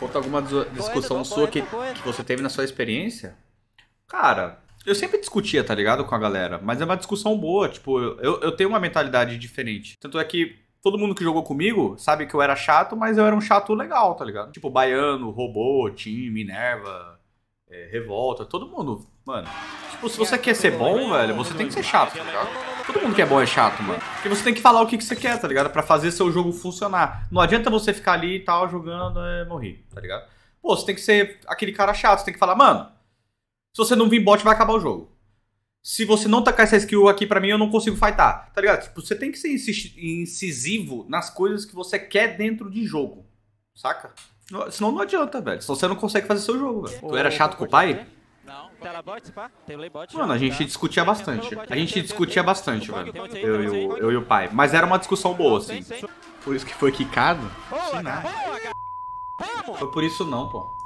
Conta alguma discussão sua que, que você teve na sua experiência. Cara, eu sempre discutia, tá ligado? Com a galera, mas é uma discussão boa. Tipo, eu, eu tenho uma mentalidade diferente. Tanto é que todo mundo que jogou comigo sabe que eu era chato, mas eu era um chato legal, tá ligado? Tipo, baiano, robô, time, Minerva, é, revolta, todo mundo. Mano, tipo, se você quer ser bom, né? velho, você tem que ser chato, ah, tá ligado? É Todo mundo que é bom é chato, mano. Porque você tem que falar o que, que você quer, tá ligado? Pra fazer seu jogo funcionar. Não adianta você ficar ali e tal, jogando e morrer, tá ligado? Pô, você tem que ser aquele cara chato, você tem que falar, mano, se você não vir bot, vai acabar o jogo. Se você não tacar essa skill aqui para mim, eu não consigo fightar, tá ligado? Tipo, você tem que ser incisivo nas coisas que você quer dentro de jogo, saca? Senão não adianta, velho. Senão você não consegue fazer seu jogo, velho. Tu era chato com o pai? Telebot, pá? Mano, a gente discutia bastante. A gente discutia bastante, velho. Eu, e o- eu e o pai. Mas era uma discussão boa, assim. Por isso que foi quicado? nada. Né? Foi por isso não, pô.